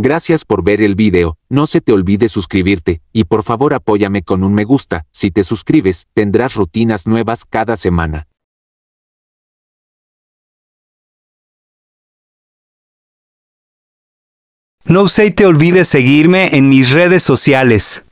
Gracias por ver el video, no se te olvide suscribirte, y por favor apóyame con un me gusta, si te suscribes, tendrás rutinas nuevas cada semana. No se te olvide seguirme en mis redes sociales.